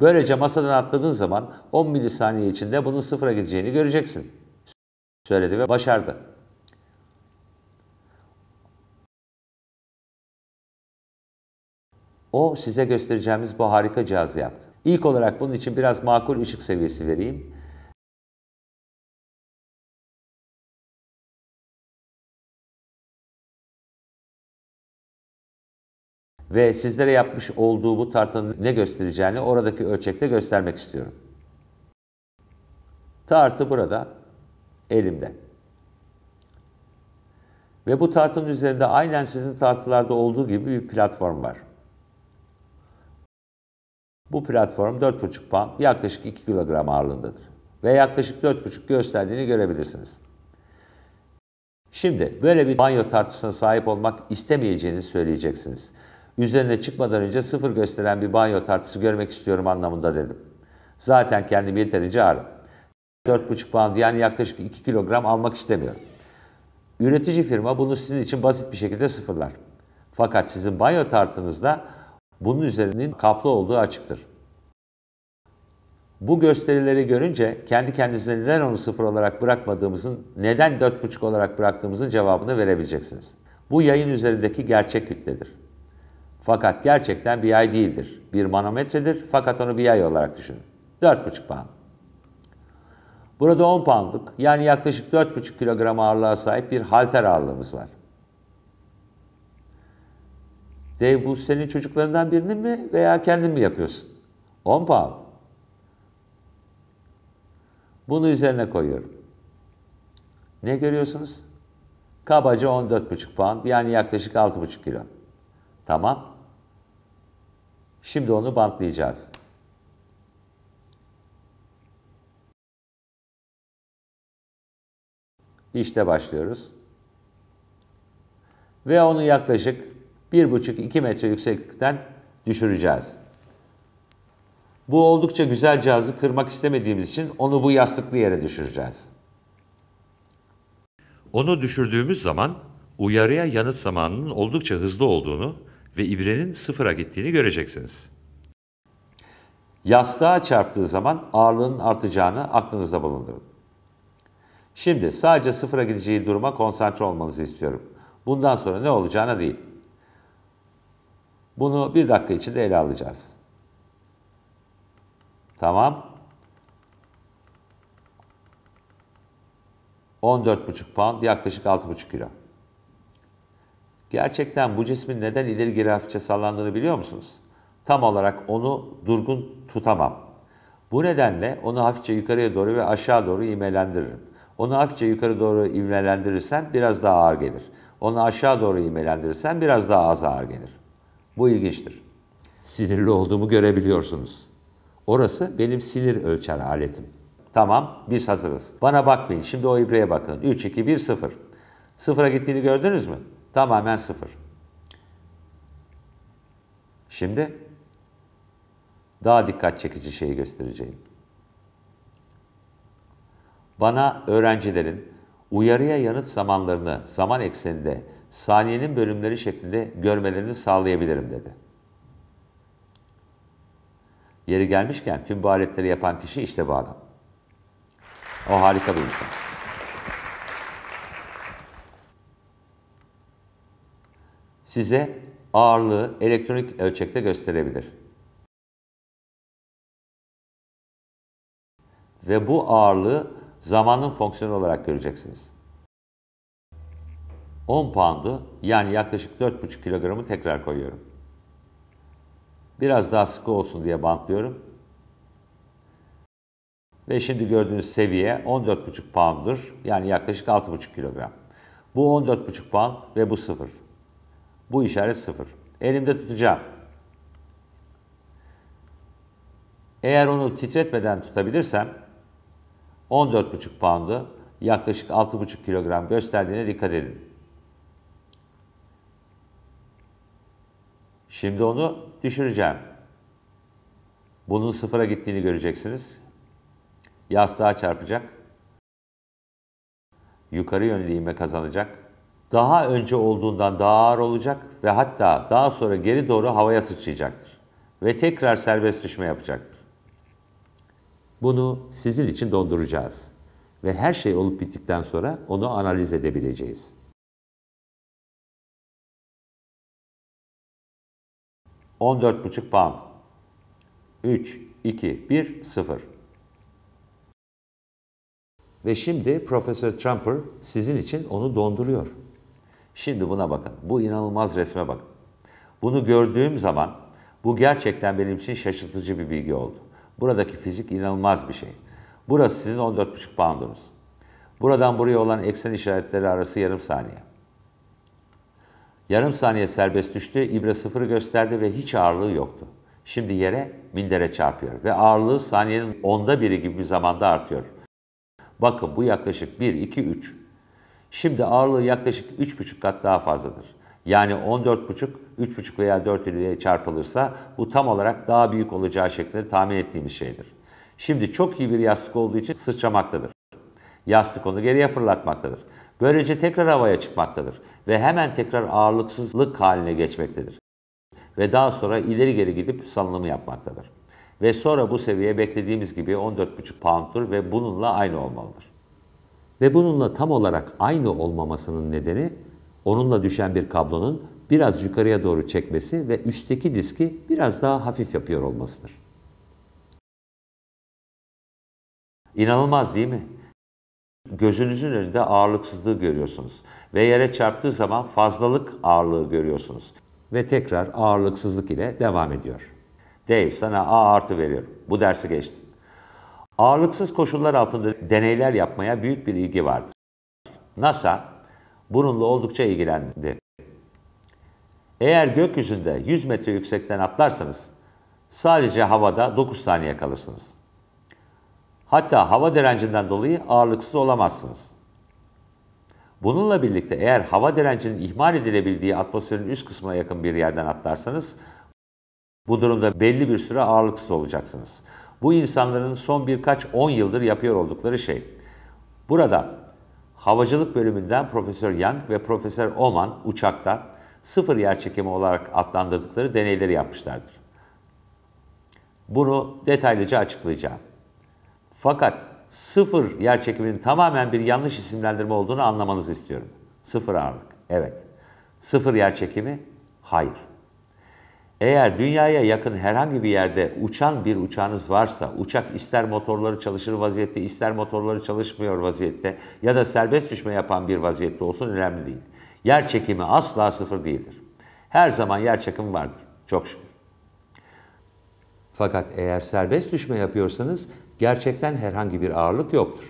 [SPEAKER 1] Böylece masadan atladığın zaman 10 milisaniye içinde bunun sıfıra gideceğini göreceksin. Söyledi ve başardı. O size göstereceğimiz bu harika cihazı yaptı. İlk olarak bunun için biraz makul ışık seviyesi vereyim. Ve sizlere yapmış olduğu bu tartının ne göstereceğini oradaki ölçekte göstermek istiyorum. Tartı burada, elimde. Ve bu tartının üzerinde aynen sizin tartılarda olduğu gibi bir platform var. Bu platform 4,5 pound yaklaşık 2 kilogram ağırlığındadır ve yaklaşık 4,5 gösterdiğini görebilirsiniz. Şimdi böyle bir banyo tartısına sahip olmak istemeyeceğinizi söyleyeceksiniz. Üzerine çıkmadan önce sıfır gösteren bir banyo tartısı görmek istiyorum anlamında dedim. Zaten kendim yeterince ağırım. 4,5 pound yani yaklaşık 2 kilogram almak istemiyorum. Üretici firma bunu sizin için basit bir şekilde sıfırlar. Fakat sizin banyo tartınızda bunun üzerinin kaplı olduğu açıktır. Bu gösterileri görünce kendi kendinize neden onu sıfır olarak bırakmadığımızın, neden dört buçuk olarak bıraktığımızın cevabını verebileceksiniz. Bu yayın üzerindeki gerçek kütledir. Fakat gerçekten bir yay değildir. Bir manometredir fakat onu bir yay olarak düşünün. 4,5 pound. Burada 10 poundluk yani yaklaşık 4,5 kilogram ağırlığa sahip bir halter ağırlığımız var. De bu senin çocuklarından birini mi veya kendin mi yapıyorsun? 10 pound. Bunu üzerine koyuyorum. Ne görüyorsunuz? Kabaca 14,5 pound yani yaklaşık 6,5 kilo. Tamam. Şimdi onu bantlayacağız. İşte başlıyoruz. Ve onu yaklaşık 1,5-2 metre yükseklikten düşüreceğiz. Bu oldukça güzel cihazı kırmak istemediğimiz için onu bu yastıklı yere düşüreceğiz. Onu düşürdüğümüz zaman uyarıya yanıt zamanının oldukça hızlı olduğunu ve ibrenin sıfıra gittiğini göreceksiniz. Yastığa çarptığı zaman ağırlığının artacağını aklınızda bulundurun. Şimdi sadece sıfıra gideceği duruma konsantre olmanızı istiyorum. Bundan sonra ne olacağına değil. Bunu bir dakika içinde ele alacağız. Tamam. 14,5 pound yaklaşık 6,5 kilo. Gerçekten bu cismin neden ileri geri hafifçe sallandığını biliyor musunuz? Tam olarak onu durgun tutamam. Bu nedenle onu hafifçe yukarıya doğru ve aşağı doğru imelendiririm. Onu hafifçe yukarı doğru imelendirirsem biraz daha ağır gelir. Onu aşağı doğru imelendirirsem biraz daha az ağır gelir. Bu ilginçtir. Sinirli olduğumu görebiliyorsunuz. Orası benim sinir ölçer aletim. Tamam, biz hazırız. Bana bakmayın, şimdi o ibreye bakın. 3, 2, 1, 0. Sıfıra gittiğini gördünüz mü? Tamamen sıfır. Şimdi daha dikkat çekici şeyi göstereceğim. Bana öğrencilerin uyarıya yanıt zamanlarını zaman ekseninde saniyenin bölümleri şeklinde görmelerini sağlayabilirim dedi. Yeri gelmişken tüm bu aletleri yapan kişi işte bu adam. O harika bir insan. Size ağırlığı elektronik ölçekte gösterebilir. Ve bu ağırlığı zamanın fonksiyonu olarak göreceksiniz. 10 pound'u yani yaklaşık 4,5 kilogramı tekrar koyuyorum. Biraz daha sıkı olsun diye bantlıyorum. Ve şimdi gördüğünüz seviye 14,5 pound'dur. Yani yaklaşık 6,5 kilogram. Bu 14,5 pound ve bu 0. Bu işaret 0. Elimde tutacağım. Eğer onu titretmeden tutabilirsem 14,5 pound'u yaklaşık 6,5 kilogram gösterdiğine dikkat edin. Şimdi onu düşüreceğim. Bunun sıfıra gittiğini göreceksiniz. Yastığa çarpacak. Yukarı yönlü ivme kazanacak. Daha önce olduğundan daha ağır olacak ve hatta daha sonra geri doğru havaya sıçrayacaktır. Ve tekrar serbest düşme yapacaktır. Bunu sizin için donduracağız ve her şey olup bittikten sonra onu analiz edebileceğiz. 14,5 pound. 3, 2, 1, 0. Ve şimdi Profesör Trumper sizin için onu donduruyor. Şimdi buna bakın. Bu inanılmaz resme bakın. Bunu gördüğüm zaman bu gerçekten benim için şaşırtıcı bir bilgi oldu. Buradaki fizik inanılmaz bir şey. Burası sizin 14,5 poundunuz. Buradan buraya olan eksen işaretleri arası yarım saniye. Yarım saniye serbest düştü, İbre sıfırı gösterdi ve hiç ağırlığı yoktu. Şimdi yere mindere çarpıyor ve ağırlığı saniyenin onda biri gibi bir zamanda artıyor. Bakın bu yaklaşık 1, 2, 3. Şimdi ağırlığı yaklaşık 3,5 kat daha fazladır. Yani 14,5, 3,5 veya 4 ile çarpılırsa bu tam olarak daha büyük olacağı şeklinde tahmin ettiğimiz şeydir. Şimdi çok iyi bir yastık olduğu için sıçramaktadır. Yastık onu geriye fırlatmaktadır. Böylece tekrar havaya çıkmaktadır ve hemen tekrar ağırlıksızlık haline geçmektedir. Ve daha sonra ileri geri gidip salınımı yapmaktadır. Ve sonra bu seviye beklediğimiz gibi 14,5 pound'tur ve bununla aynı olmalıdır. Ve bununla tam olarak aynı olmamasının nedeni onunla düşen bir kablonun biraz yukarıya doğru çekmesi ve üstteki diski biraz daha hafif yapıyor olmasıdır. İnanılmaz değil mi? gözünüzün önünde ağırlıksızlığı görüyorsunuz. Ve yere çarptığı zaman fazlalık ağırlığı görüyorsunuz. Ve tekrar ağırlıksızlık ile devam ediyor. Dave sana A artı veriyorum. Bu dersi geçtin. Ağırlıksız koşullar altında deneyler yapmaya büyük bir ilgi vardır. NASA bununla oldukça ilgilendi. Eğer gökyüzünde 100 metre yüksekten atlarsanız sadece havada 9 saniye kalırsınız. Hatta hava direncinden dolayı ağırlıksız olamazsınız. Bununla birlikte eğer hava direncinin ihmal edilebildiği atmosferin üst kısmına yakın bir yerden atlarsanız bu durumda belli bir süre ağırlıksız olacaksınız. Bu insanların son birkaç on yıldır yapıyor oldukları şey. Burada havacılık bölümünden Profesör Young ve Profesör Oman uçakta sıfır yer çekimi olarak adlandırdıkları deneyleri yapmışlardır. Bunu detaylıca açıklayacağım. Fakat sıfır yerçekiminin tamamen bir yanlış isimlendirme olduğunu anlamanızı istiyorum. Sıfır ağırlık. Evet. Sıfır yerçekimi? Hayır. Eğer dünyaya yakın herhangi bir yerde uçan bir uçağınız varsa, uçak ister motorları çalışır vaziyette, ister motorları çalışmıyor vaziyette ya da serbest düşme yapan bir vaziyette olsun önemli değil. Yer çekimi asla sıfır değildir. Her zaman yer çekimi vardır. Çok şükür. Fakat eğer serbest düşme yapıyorsanız gerçekten herhangi bir ağırlık yoktur.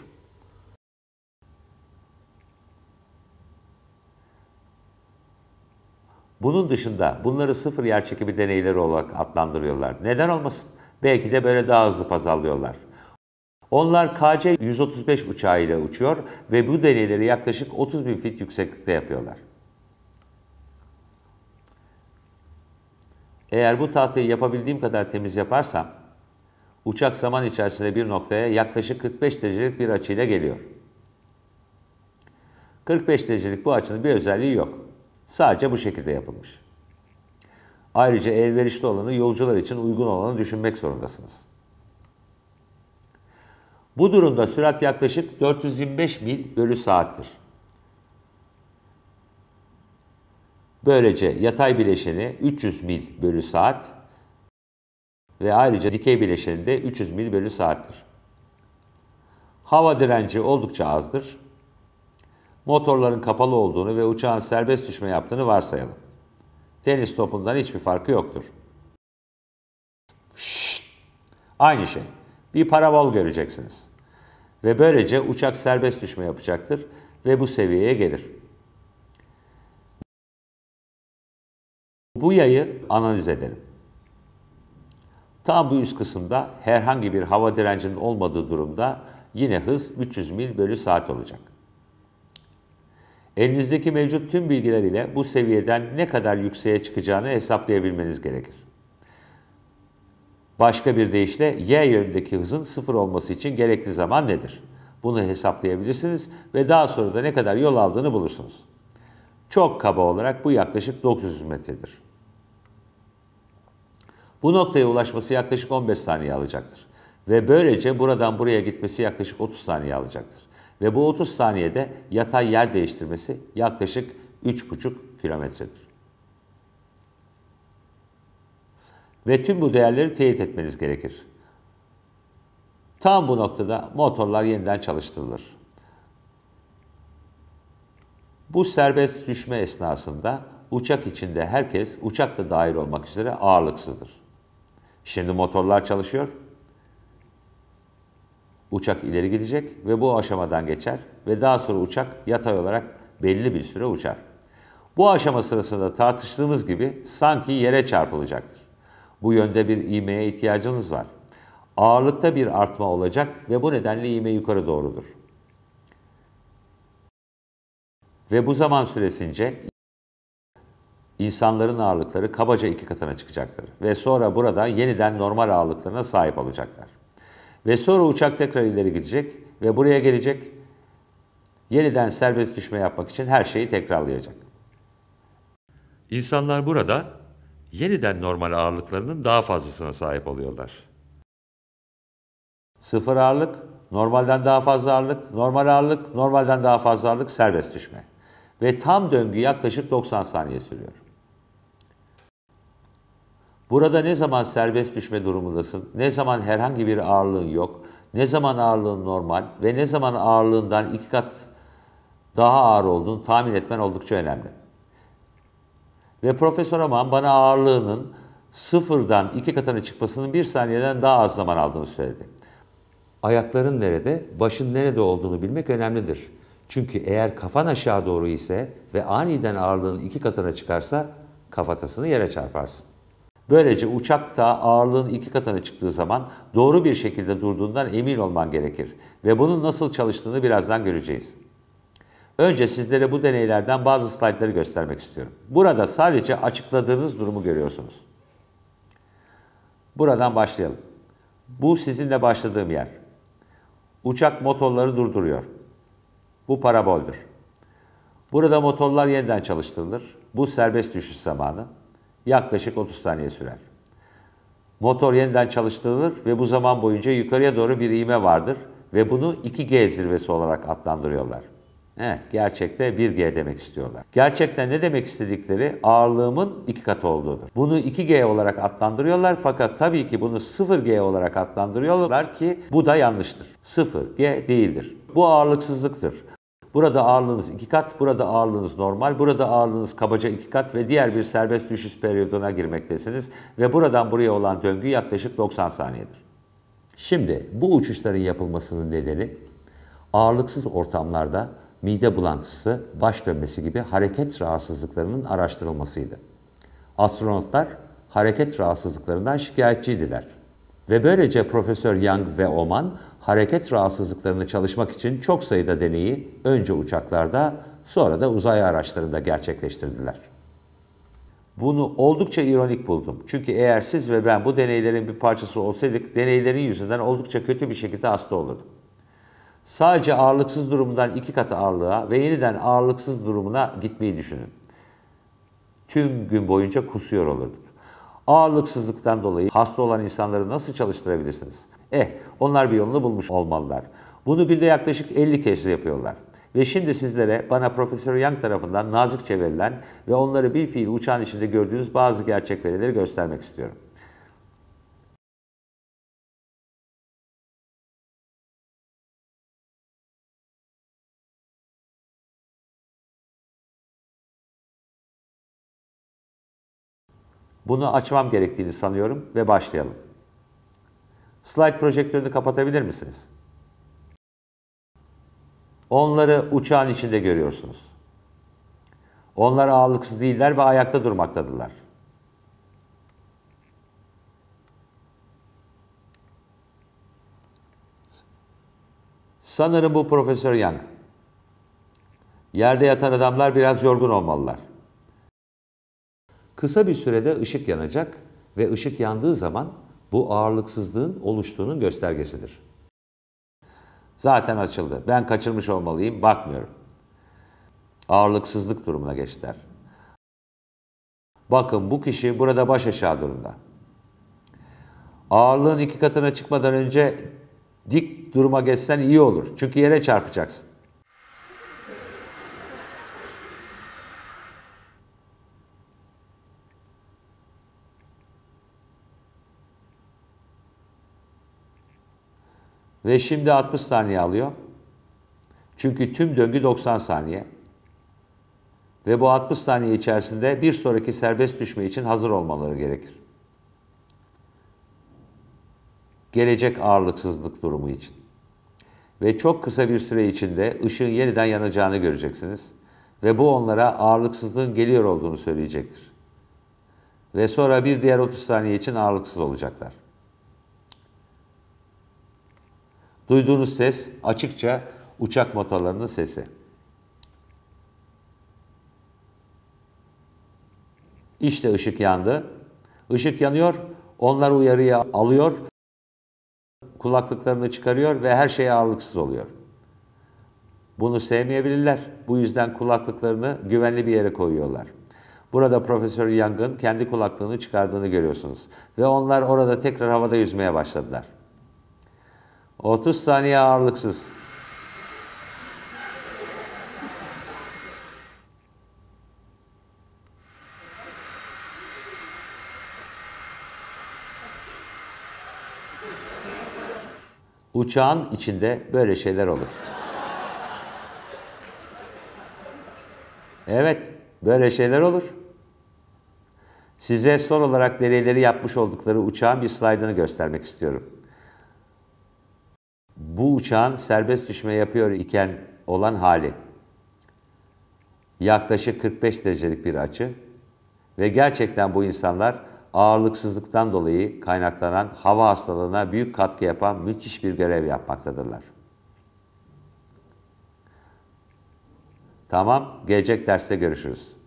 [SPEAKER 1] Bunun dışında bunları sıfır yerçekimi deneyleri olarak adlandırıyorlar. Neden olmasın? Belki de böyle daha hızlı pazarlıyorlar. Onlar KC-135 uçağı ile uçuyor ve bu deneyleri yaklaşık 30 bin fit yükseklikte yapıyorlar. Eğer bu tahtayı yapabildiğim kadar temiz yaparsam, uçak zaman içerisinde bir noktaya yaklaşık 45 derecelik bir açıyla geliyor. 45 derecelik bu açının bir özelliği yok. Sadece bu şekilde yapılmış. Ayrıca elverişli olanı yolcular için uygun olanı düşünmek zorundasınız. Bu durumda sürat yaklaşık 425 mil bölü saattir. Böylece yatay bileşeni 300 mil bölü saat, ve ayrıca dikey bileşeni de 300 mil bölü saattir. Hava direnci oldukça azdır. Motorların kapalı olduğunu ve uçağın serbest düşme yaptığını varsayalım. Tenis topundan hiçbir farkı yoktur. Şşt. Aynı şey. Bir parabol göreceksiniz. Ve böylece uçak serbest düşme yapacaktır ve bu seviyeye gelir. Bu yayı analiz edelim. Tam bu üst kısımda herhangi bir hava direncinin olmadığı durumda yine hız 300 mil bölü saat olacak. Elinizdeki mevcut tüm bilgiler ile bu seviyeden ne kadar yükseğe çıkacağını hesaplayabilmeniz gerekir. Başka bir deyişle y yönündeki hızın sıfır olması için gerekli zaman nedir? Bunu hesaplayabilirsiniz ve daha sonra da ne kadar yol aldığını bulursunuz. Çok kaba olarak bu yaklaşık 900 metredir. Bu noktaya ulaşması yaklaşık 15 saniye alacaktır. Ve böylece buradan buraya gitmesi yaklaşık 30 saniye alacaktır. Ve bu 30 saniyede yatay yer değiştirmesi yaklaşık 3,5 kilometredir. Ve tüm bu değerleri teyit etmeniz gerekir. Tam bu noktada motorlar yeniden çalıştırılır. Bu serbest düşme esnasında uçak içinde herkes uçak da dahil olmak üzere ağırlıksızdır. Şimdi motorlar çalışıyor. Uçak ileri gidecek ve bu aşamadan geçer ve daha sonra uçak yatay olarak belli bir süre uçar. Bu aşama sırasında tartıştığımız gibi sanki yere çarpılacaktır. Bu yönde bir iğmeye ihtiyacınız var. Ağırlıkta bir artma olacak ve bu nedenle iğme yukarı doğrudur. Ve bu zaman süresince insanların ağırlıkları kabaca iki katına çıkacaktır ve sonra burada yeniden normal ağırlıklarına sahip olacaklar. Ve sonra uçak tekrar ileri gidecek ve buraya gelecek. Yeniden serbest düşme yapmak için her şeyi tekrarlayacak. İnsanlar burada yeniden normal ağırlıklarının daha fazlasına sahip oluyorlar. Sıfır ağırlık, normalden daha fazla ağırlık, normal ağırlık, normalden daha fazla ağırlık, serbest düşme. Ve tam döngü yaklaşık 90 saniye sürüyor. Burada ne zaman serbest düşme durumundasın, ne zaman herhangi bir ağırlığın yok, ne zaman ağırlığın normal ve ne zaman ağırlığından iki kat daha ağır olduğunu tahmin etmen oldukça önemli. Ve Profesör Aman bana ağırlığının sıfırdan iki katına çıkmasının bir saniyeden daha az zaman aldığını söyledi. Ayakların nerede, başın nerede olduğunu bilmek önemlidir. Çünkü eğer kafan aşağı doğru ise ve aniden ağırlığın iki katına çıkarsa kafatasını yere çarparsın. Böylece uçak da ağırlığın iki katına çıktığı zaman doğru bir şekilde durduğundan emin olman gerekir ve bunun nasıl çalıştığını birazdan göreceğiz. Önce sizlere bu deneylerden bazı slaytları göstermek istiyorum. Burada sadece açıkladığınız durumu görüyorsunuz. Buradan başlayalım. Bu sizinle başladığım yer. Uçak motorları durduruyor. Bu paraboldür. Burada motorlar yeniden çalıştırılır. Bu serbest düşüş zamanı yaklaşık 30 saniye sürer. Motor yeniden çalıştırılır ve bu zaman boyunca yukarıya doğru bir iğme vardır ve bunu 2G zirvesi olarak adlandırıyorlar. He, gerçekte 1G demek istiyorlar. Gerçekten ne demek istedikleri ağırlığımın iki katı olduğudur. Bunu 2G olarak adlandırıyorlar fakat tabii ki bunu 0G olarak adlandırıyorlar ki bu da yanlıştır. 0G değildir. Bu ağırlıksızlıktır. Burada ağırlığınız iki kat, burada ağırlığınız normal, burada ağırlığınız kabaca iki kat ve diğer bir serbest düşüş periyoduna girmektesiniz ve buradan buraya olan döngü yaklaşık 90 saniyedir. Şimdi bu uçuşların yapılmasının nedeni ağırlıksız ortamlarda mide bulantısı, baş dönmesi gibi hareket rahatsızlıklarının araştırılmasıydı. Astronotlar hareket rahatsızlıklarından şikayetçiydiler. Ve böylece Profesör Young ve Oman hareket rahatsızlıklarını çalışmak için çok sayıda deneyi önce uçaklarda sonra da uzay araçlarında gerçekleştirdiler. Bunu oldukça ironik buldum. Çünkü eğer siz ve ben bu deneylerin bir parçası olsaydık, deneylerin yüzünden oldukça kötü bir şekilde hasta olurduk. Sadece ağırlıksız durumdan iki katı ağırlığa ve yeniden ağırlıksız durumuna gitmeyi düşünün. Tüm gün boyunca kusuyor olurduk. Ağırlıksızlıktan dolayı hasta olan insanları nasıl çalıştırabilirsiniz? Eh onlar bir yolunu bulmuş olmalılar. Bunu günde yaklaşık 50 kez yapıyorlar. Ve şimdi sizlere bana Profesör Young tarafından nazik çevrilen ve onları bir fiil uçağın içinde gördüğünüz bazı gerçek verileri göstermek istiyorum. Bunu açmam gerektiğini sanıyorum ve başlayalım. Slide projektörünü kapatabilir misiniz? Onları uçağın içinde görüyorsunuz. Onlar ağırlıksız değiller ve ayakta durmaktadırlar. Sanırım bu Profesör Young. Yerde yatan adamlar biraz yorgun olmalılar. Kısa bir sürede ışık yanacak ve ışık yandığı zaman bu ağırlıksızlığın oluştuğunun göstergesidir. Zaten açıldı. Ben kaçırmış olmalıyım, bakmıyorum. Ağırlıksızlık durumuna geçtiler. Bakın bu kişi burada baş aşağı durumda. Ağırlığın iki katına çıkmadan önce dik duruma geçsen iyi olur. Çünkü yere çarpacaksın. Ve şimdi 60 saniye alıyor. Çünkü tüm döngü 90 saniye. Ve bu 60 saniye içerisinde bir sonraki serbest düşme için hazır olmaları gerekir. Gelecek ağırlıksızlık durumu için. Ve çok kısa bir süre içinde ışığın yeniden yanacağını göreceksiniz. Ve bu onlara ağırlıksızlığın geliyor olduğunu söyleyecektir. Ve sonra bir diğer 30 saniye için ağırlıksız olacaklar. Duyduğunuz ses açıkça uçak motorlarının sesi. İşte ışık yandı. Işık yanıyor, onlar uyarıyı alıyor, kulaklıklarını çıkarıyor ve her şeye ağırlıksız oluyor. Bunu sevmeyebilirler. Bu yüzden kulaklıklarını güvenli bir yere koyuyorlar. Burada Profesör Young'ın kendi kulaklığını çıkardığını görüyorsunuz. Ve onlar orada tekrar havada yüzmeye başladılar. 30 saniye ağırlıksız. Uçağın içinde böyle şeyler olur. Evet, böyle şeyler olur. Size son olarak deneyleri yapmış oldukları uçağın bir slaydını göstermek istiyorum bu uçağın serbest düşme yapıyor iken olan hali yaklaşık 45 derecelik bir açı ve gerçekten bu insanlar ağırlıksızlıktan dolayı kaynaklanan hava hastalığına büyük katkı yapan müthiş bir görev yapmaktadırlar. Tamam, gelecek derste görüşürüz.